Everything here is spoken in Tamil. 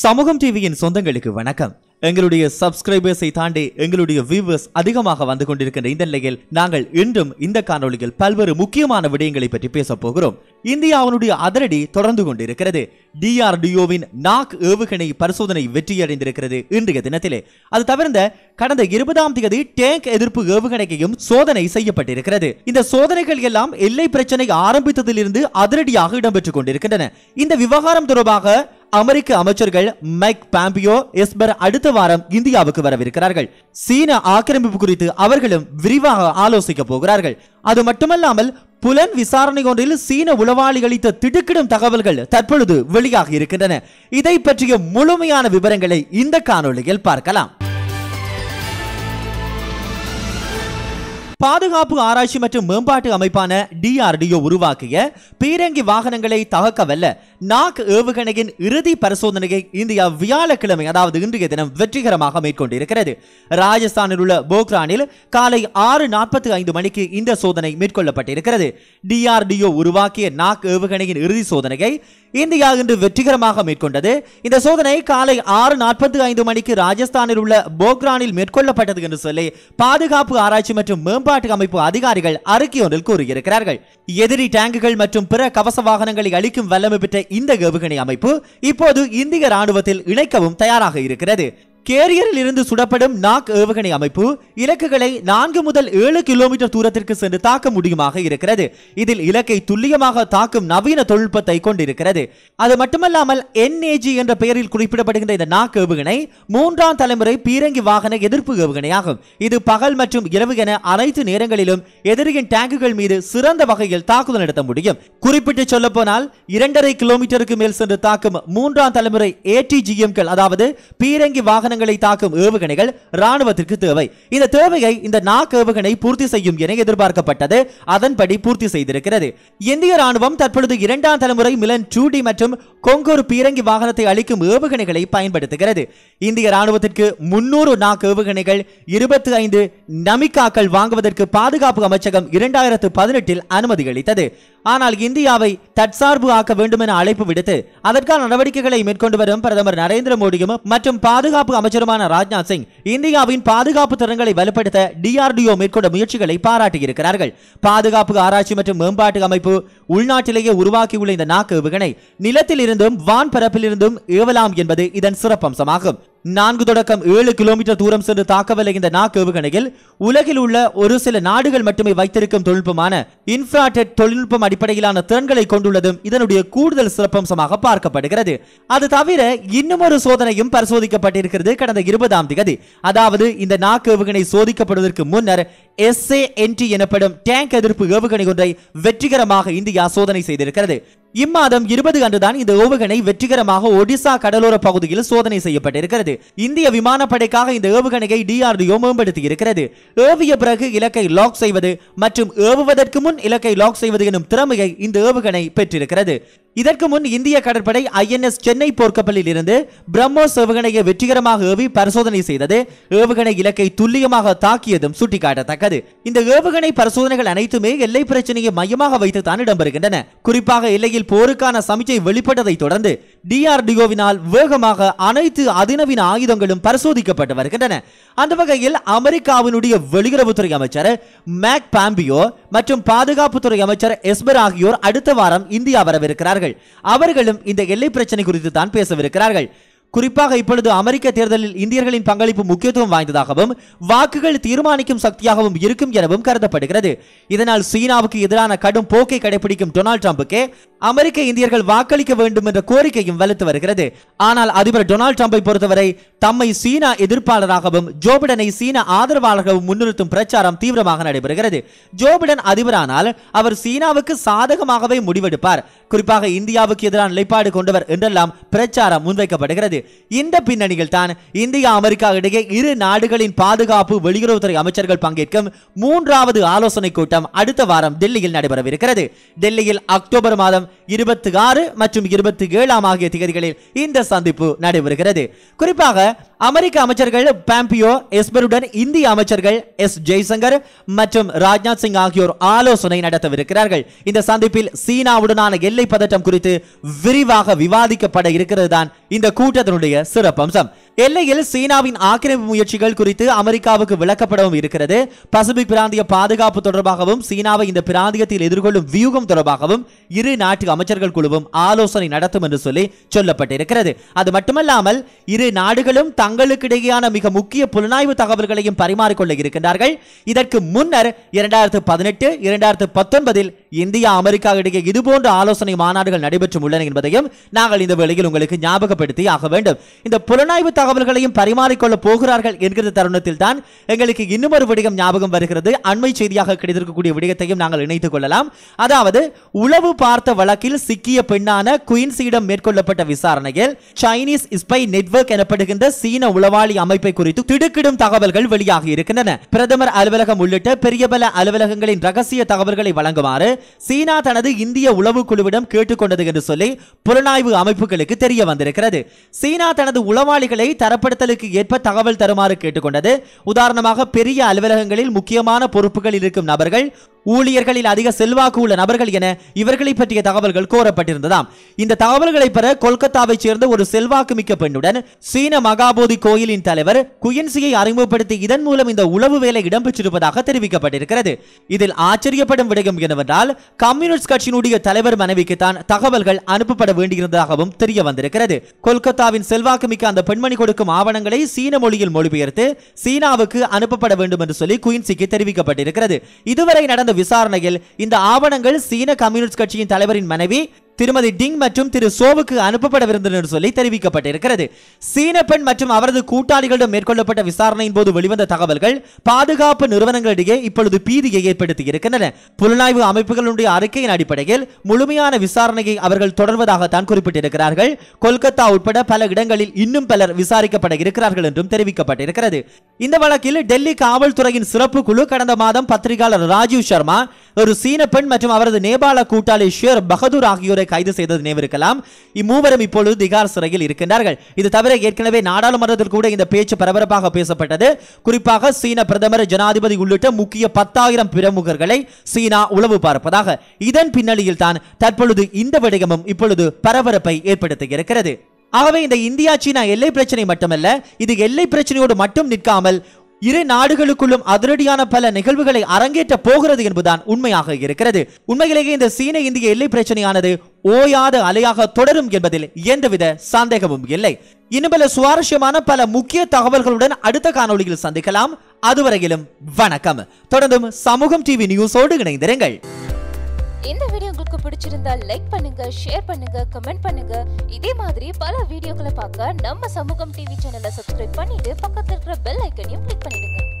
சமூகம் டிவியின் சொந்தங்களுக்கு வணக்கம் எங்களுடைய சப்ஸ்கிரைபர்ஸை தாண்டி எங்களுடைய வியூவர்ஸ் அதிகமாக வந்து கொண்டிருக்கின்ற இந்த நிலையில் நாங்கள் இன்றும் இந்த காணொலியில் பல்வேறு முக்கியமான விடயங்களை பற்றி பேச போகிறோம் இந்தியாவினுடைய அதிரடி தொடர்ந்து கொண்டிருக்கிறது டிஆர்டிஓவின் நாக் ஏவுகணை பரிசோதனை வெற்றியடைந்திருக்கிறது இன்றைய தினத்திலே அது தவிர்த்த கடந்த இருபதாம் தேதி டேங்க் எதிர்ப்பு ஏவுகணைக்கையும் சோதனை செய்யப்பட்டிருக்கிறது இந்த சோதனைகள் எல்லாம் எல்லை பிரச்சனை ஆரம்பித்ததிலிருந்து அதிரடியாக இடம்பெற்றுக் கொண்டிருக்கின்றன இந்த விவகாரம் தொடர்பாக அமெரிக்க அமைச்சர்கள் மைக் பாம்பியோ எஸ்பர் அடுத்த வாரம் இந்தியாவுக்கு வரவிருக்கிறார்கள் சீன ஆக்கிரமிப்பு குறித்து அவர்களும் விரிவாக ஆலோசிக்க போகிறார்கள் அது மட்டுமல்லாமல் புலன் விசாரணை ஒன்றில் சீன உளவாளி அளித்த திடுக்கிடும் தகவல்கள் தற்பொழுது வெளியாக இருக்கின்றன இதை பற்றிய முழுமையான விவரங்களை இந்த காணொலியில் பார்க்கலாம் பாதுகாப்பு ஆராய்ச்சி மற்றும் மேம்பாட்டு அமைப்பான டிஆர்டிஓ உருவாக்கிய பீரங்கி வாகனங்களை தகக்கவல்ல நாக் ஏவுகணையின் இறுதி பரிசோதனையை இந்தியா வியாழக்கிழமை அதாவது இன்றைய தினம் வெற்றிகரமாக மேற்கொண்டிருக்கிறது ராஜஸ்தானில் உள்ள போக்ரானில் காலை ஆறு நாற்பத்தி ஐந்து மணிக்கு இந்த சோதனை மேற்கொள்ளப்பட்டிருக்கிறது டிஆர்டிஓ உருவாக்கிய நாக் ஏவுகணையின் இறுதி சோதனையை இந்தியா இன்று வெற்றிகரமாக மேற்கொண்டது இந்த சோதனை காலை ஆறு நாற்பத்தி ஐந்து மணிக்கு ராஜஸ்தானில் உள்ள போக்ரானில் மேற்கொள்ளப்பட்டது என்று சொல்லி பாதுகாப்பு ஆராய்ச்சி மற்றும் மேம்பாட்டு அமைப்பு அதிகாரிகள் அறிக்கை ஒன்றில் கூறியிருக்கிறார்கள் எதிரி டேங்குகள் மற்றும் பிற கவச வாகனங்களை அளிக்கும் வல்லமை பெற்ற இந்த ஏவுகணை அமைப்பு இப்போது இந்திய ராணுவத்தில் இணைக்கவும் தயாராக இருக்கிறது கேரியரில் இருந்து சுடப்படும் நாக் ஏவுகணை அமைப்பு இலக்குகளை நான்கு முதல் ஏழு கிலோமீட்டர் தூரத்திற்கு சென்று தாக்க முடியுமாக இருக்கிறது இதில் இலக்கை துல்லியமாக தாக்கும் நவீன தொழில்நுட்பத்தை கொண்டிருக்கிறது அது மட்டுமல்லாமல் என்ஏஜி என்ற பெயரில் குறிப்பிடப்படுகின்ற இந்த நாக் ஏவுகணை மூன்றாம் தலைமுறை பீரங்கி வாகன எதிர்ப்பு ஏவுகணையாகும் இது பகல் மற்றும் இரவு என அனைத்து நேரங்களிலும் எதிரியின் டேங்குகள் மீது சிறந்த வகையில் தாக்குதல் நடத்த முடியும் குறிப்பிட்டு சொல்ல போனால் இரண்டரை கிலோமீட்டருக்கு மேல் சென்று தாக்கும் மூன்றாம் தலைமுறை ஏடிஜிஎம்கள் அதாவது பீரங்கி வாகன வாகனங்களை தாக்கும் ஏவுகணைகள் ராணுவத்திற்கு தேவை இந்த தேவையை இந்த நாக் ஏவுகணை பூர்த்தி செய்யும் என எதிர்பார்க்கப்பட்டது அதன்படி பூர்த்தி செய்திருக்கிறது இந்திய ராணுவம் தற்பொழுது இரண்டாம் தலைமுறை மிலன் டூ டி மற்றும் கொங்கோர் பீரங்கி வாகனத்தை அளிக்கும் ஏவுகணைகளை பயன்படுத்துகிறது இந்திய ராணுவத்திற்கு முன்னூறு நாக் ஏவுகணைகள் இருபத்தி ஐந்து நமிக்காக்கள் வாங்குவதற்கு பாதுகாப்பு அமைச்சகம் இரண்டாயிரத்து பதினெட்டில் அனுமதி அளித்தது ஆனால் இந்தியாவை தற்சார்பு ஆக்க வேண்டும் என அழைப்பு விடுத்து அதற்கான நடவடிக்கைகளை மேற்கொண்டு வரும் பிரதமர் நரேந்திர மோடியும் மற்றும் பாதுகாப்பு அமைச்சருமான ராஜ்நாத் சிங் இந்தியாவின் பாதுகாப்பு திறன்களை வலுப்படுத்த டிஆர்டிஓ மேற்கொண்ட முயற்சிகளை பாராட்டியிருக்கிறார்கள் பாதுகாப்பு ஆராய்ச்சி மற்றும் மேம்பாட்டு அமைப்பு உள்நாட்டிலேயே உருவாக்கியுள்ள இந்த நாக்கு ஏவுகணை நிலத்தில் இருந்தும் பரப்பில் இருந்தும் ஏவலாம் என்பது இதன் சிறப்பம்சமாகும் நான்கு தொடக்கம் ஏழு கிலோமீட்டர் தூரம் சென்று தாக்கவில்லை இந்த நாக் ஏவுகணையில் உலகில் உள்ள ஒரு சில நாடுகள் மட்டுமே வைத்திருக்கும் தொழில்நுட்பமான இன்ஃப்ராடெட் தொழில்நுட்பம் அடிப்படையிலான திறன்களை கொண்டுள்ளதும் இதனுடைய கூடுதல் சிறப்பம்சமாக பார்க்கப்படுகிறது அது தவிர இன்னும் ஒரு சோதனையும் பரிசோதிக்கப்பட்டிருக்கிறது கடந்த இருபதாம் திகதி அதாவது இந்த நாக் ஏவுகணை சோதிக்கப்படுவதற்கு முன்னர் எஸ்ஏஎன்டி எனப்படும் டேங்க் எதிர்ப்பு ஏவுகணை ஒன்றை வெற்றிகரமாக இந்தியா சோதனை செய்திருக்கிறது இம்மாதம் இருபது அன்றுதான் இந்த ஏவுகணை வெற்றிகரமாக ஒடிசா கடலோர பகுதியில் சோதனை செய்யப்பட்டிருக்கிறது இந்திய விமானப்படைக்காக இந்த ஏவுகணையை டிஆர்டிஓ மேம்படுத்தி இருக்கிறது ஏவிய பிறகு இலக்கை லாக் செய்வது மற்றும் ஏவுவதற்கு முன் இலக்கை லாக் செய்வது எனும் திறமையை இந்த ஏவுகணை பெற்றிருக்கிறது இதற்கு முன் இந்திய கடற்படை ஐஎன்எஸ் சென்னை போர்க்கப்பலில் இருந்து பிரம்மோஸ் ஏவுகணையை வெற்றிகரமாக ஏவி பரிசோதனை செய்தது ஏவுகணை இலக்கை துல்லியமாக தாக்கியதும் சுட்டிக்காட்டத்தக்கது இந்த ஏவுகணை பரிசோதனைகள் அனைத்துமே எல்லை பிரச்சனையை மையமாக வைத்து தான் இடம்பெறுகின்றன குறிப்பாக எல்லையில் பகுதியில் போருக்கான சமிச்சை வெளிப்பட்டதைத் தொடர்ந்து டிஆர்டிஓவினால் வேகமாக அனைத்து அதிநவீன ஆயுதங்களும் பரிசோதிக்கப்பட்டு வருகின்றன அந்த வகையில் அமெரிக்காவினுடைய வெளியுறவுத்துறை அமைச்சர் மேக் பாம்பியோ மற்றும் பாதுகாப்புத்துறை அமைச்சர் எஸ்பர் ஆகியோர் அடுத்த வாரம் இந்தியா வரவிருக்கிறார்கள் அவர்களும் இந்த எல்லை பிரச்சனை குறித்து தான் பேசவிருக்கிறார்கள் குறிப்பாக இப்பொழுது அமெரிக்க தேர்தலில் இந்தியர்களின் பங்களிப்பு முக்கியத்துவம் வாய்ந்ததாகவும் வாக்குகள் தீர்மானிக்கும் சக்தியாகவும் இருக்கும் எனவும் கருதப்படுகிறது இதனால் சீனாவுக்கு எதிரான கடும் போக்கை கடைபிடிக்கும் டொனால்டு டிரம்புக்கு அமெரிக்க இந்தியர்கள் வாக்களிக்க வேண்டும் என்ற கோரிக்கையும் வலுத்து வருகிறது ஆனால் அதிபர் டொனால்டு டிரம்பை பொறுத்தவரை தம்மை சீனா எதிர்ப்பாளராகவும் ஜோபிடனை சீனா ஆதரவாளர்களும் முன்னிறுத்தும் பிரச்சாரம் தீவிரமாக நடைபெறுகிறது ஜோபிடன் அதிபரானால் அவர் சீனாவுக்கு சாதகமாகவே முடிவெடுப்பார் குறிப்பாக இந்தியாவுக்கு எதிரான நிலைப்பாடு கொண்டவர் என்றெல்லாம் பிரச்சாரம் முன்வைக்கப்படுகிறது இந்த பின்னணியில் தான் இந்தியா அமெரிக்கா இடையே இரு நாடுகளின் பாதுகாப்பு வெளியுறவுத்துறை அமைச்சர்கள் பங்கேற்கும் மூன்றாவது ஆலோசனை கூட்டம் அடுத்த வாரம் டெல்லியில் நடைபெறவிருக்கிறது டெல்லியில் அக்டோபர் மாதம் இருபத்தி ஆறு மற்றும் இருபத்தி ஏழாம் ஆகிய தேதிகளில் இந்த சந்திப்பு நடைபெறுகிறது குறிப்பாக அமெரிக்க அமைச்சர்கள் பாம்பியோ எஸ்பருடன் இந்திய அமைச்சர்கள் எஸ் ஜெய்சங்கர் மற்றும் ராஜ்நாத் சிங் ஆகியோர் ஆலோசனை நடத்தவிருக்கிறார்கள் இந்த சந்திப்பில் சீனாவுடனான எல்லை பதட்டம் குறித்து விரிவாக விவாதிக்கப்பட இருக்கிறது தான் இந்த கூட்டத்தினுடைய சிறப்பம்சம் எல்லையில் சீனாவின் ஆக்கிரமிப்பு முயற்சிகள் குறித்து அமெரிக்காவுக்கு விளக்கப்படவும் இருக்கிறது பசிபிக் பிராந்திய பாதுகாப்பு தொடர்பாகவும் சீனாவை இந்த பிராந்தியத்தில் எதிர்கொள்ளும் வியூகம் தொடர்பாகவும் இரு நாட்டு அமைச்சர்கள் குழுவும் ஆலோசனை நடத்தும் என்று சொல்லி சொல்லப்பட்டிருக்கிறது அது மட்டுமல்லாமல் இரு நாடுகளும் தங்களுக்கிடையேயான மிக முக்கிய புலனாய்வு தகவல்களையும் பரிமாறிக்கொள்ள இருக்கின்றார்கள் இதற்கு முன்னர் இரண்டாயிரத்து பதினெட்டு இரண்டாயிரத்து பத்தொன்பதில் இந்தியா அமெரிக்கா இடையே இதுபோன்ற ஆலோசனை மாநாடுகள் நடைபெற்று உள்ளன என்பதையும் நாங்கள் இந்த வேளையில் உங்களுக்கு ஞாபகப்படுத்தி ஆக வேண்டும் இந்த புலனாய்வு தகவல்களையும் பரிமாறிக்கொள்ள போகிறார்கள் என்கிற தருணத்தில் தான் எங்களுக்கு இன்னும் ஒரு விடயம் ஞாபகம் வருகிறது அண்மை செய்தியாக கிடைத்திருக்கக்கூடிய விடயத்தையும் நாங்கள் இணைத்துக் கொள்ளலாம் அதாவது உளவு பார்த்த வழக்கில் சிக்கிய பெண்ணான குயின்சியிடம் மேற்கொள்ளப்பட்ட விசாரணையில் சைனீஸ் ஸ்பை நெட்வொர்க் எனப்படுகின்ற சீன உளவாளி அமைப்பை குறித்து திடுக்கிடும் தகவல்கள் வெளியாகி இருக்கின்றன பிரதமர் அலுவலகம் உள்ளிட்ட பெரிய பல அலுவலகங்களின் ரகசிய தகவல்களை வழங்குமாறு சீனா தனது இந்திய உளவு குழுவிடம் கேட்டுக்கொண்டது என்று சொல்லி புலனாய்வு அமைப்புகளுக்கு தெரிய வந்திருக்கிறது சீனா தனது உளவாளிகளை தரப்படுத்தலுக்கு ஏற்ப தகவல் தருமாறு கேட்டுக்கொண்டது உதாரணமாக பெரிய அலுவலகங்களில் முக்கியமான பொறுப்புகள் இருக்கும் நபர்கள் ஊழியர்களில் அதிக செல்வாக்கு உள்ள நபர்கள் என இவர்களை பற்றிய தகவல்கள் கோரப்பட்டிருந்ததாம் இந்த தகவல்களை பெற கொல்கத்தாவைச் சேர்ந்த ஒரு செல்வாக்கு மிக்க பெண்ணுடன் சீன மகாபோதி கோயிலின் தலைவர் குயன்சியை அறிமுகப்படுத்தி இதன் மூலம் இந்த உளவு வேலை இடம்பெற்றிருப்பதாக தெரிவிக்கப்பட்டிருக்கிறது இதில் ஆச்சரியப்படும் விடயம் என்னவென்றால் கம்யூனிஸ்ட் கட்சியினுடைய தலைவர் மனைவிக்கு தான் தகவல்கள் அனுப்பப்பட வேண்டியிருந்ததாகவும் தெரிய வந்திருக்கிறது கொல்கத்தாவின் செல்வாக்கு மிக்க அந்த பெண்மணி கொடுக்கும் ஆவணங்களை சீன மொழியில் மொழிபெயர்த்து சீனாவுக்கு அனுப்பப்பட வேண்டும் என்று சொல்லி குயின்சிக்கு தெரிவிக்கப்பட்டிருக்கிறது இதுவரை நடந்த நடந்த விசாரணையில் இந்த ஆவணங்கள் சீன கம்யூனிஸ்ட் கட்சியின் தலைவரின் மனைவி திருமதி டிங் மற்றும் திரு சோவுக்கு அனுப்பப்படவிருந்தது என்று சொல்லி தெரிவிக்கப்பட்டிருக்கிறது சீன பெண் மற்றும் அவரது கூட்டாளிகளிடம் மேற்கொள்ளப்பட்ட விசாரணையின் போது வெளிவந்த தகவல்கள் பாதுகாப்பு நிறுவனங்களிடையே இப்பொழுது பீதியை ஏற்படுத்தி இருக்கின்றன புலனாய்வு அமைப்புகளுடைய அறிக்கையின் அடிப்படையில் முழுமையான விசாரணையை அவர்கள் தொடர்வதாகத்தான் குறிப்பிட்டிருக்கிறார்கள் கொல்கத்தா உட்பட பல இடங்களில் இன்னும் பலர் விசாரிக்கப்பட இருக்கிறார்கள் என்றும் தெரிவிக்கப்பட்டிருக்கிறது இந்த வழக்கில் டெல்லி காவல்துறையின் சிறப்பு குழு கடந்த மாதம் பத்திரிகையாளர் ராஜீவ் சர்மா ஒரு சீன பெண் மற்றும் அவரது நேபாள கூட்டாளி ஷேர் பகதூர் ஆகியோரை கைது செய்தது நினைவிருக்கலாம் இம்மூவரும் இப்பொழுது திகார் சிறையில் இருக்கின்றார்கள் இது தவிர ஏற்கனவே நாடாளுமன்றத்தில் கூட இந்த பேச்சு பரபரப்பாக பேசப்பட்டது குறிப்பாக சீன பிரதமர் ஜனாதிபதி உள்ளிட்ட முக்கிய பத்தாயிரம் பிரமுகர்களை சீனா உளவு பார்ப்பதாக இதன் பின்னணியில் தான் தற்பொழுது இந்த விடயமும் இப்பொழுது பரபரப்பை ஏற்படுத்தியிருக்கிறது ஆகவே இந்த இந்தியா சீனா எல்லை பிரச்சனை மட்டுமல்ல இது எல்லை பிரச்சனையோடு மட்டும் நிற்காமல் இரு நாடுகளுக்குள்ளும் அதிரடியான பல நிகழ்வுகளை அரங்கேற்ற போகிறது என்பதுதான் உண்மையாக இருக்கிறது உண்மையிலேயே இந்த சீன இந்திய எல்லை பிரச்சனையானது ஓயாத அலையாக தொடரும் என்பதில் எந்தவித சந்தேகமும் இல்லை இன்னும் பல சுவாரஸ்யமான பல முக்கிய தகவல்களுடன் அடுத்த காணொலியில் சந்திக்கலாம் அதுவரையிலும் வணக்கம் தொடர்ந்தும் சமூகம் டிவி நியூஸோடு இணைந்திருங்கள் இந்த வீடியோ உங்களுக்கு பிடிச்சிருந்தா லைக் பண்ணுங்க ஷேர் பண்ணுங்க கமெண்ட் பண்ணுங்க இதே மாதிரி பல வீடியோக்களை பார்க்க நம்ம சமூகம் டிவி சேனலை சப்ஸ்கிரைப் பண்ணிட்டு பக்கத்தில் இருக்கிற பெல் ஐக்கனையும் கிளிக் பண்ணிடுங்க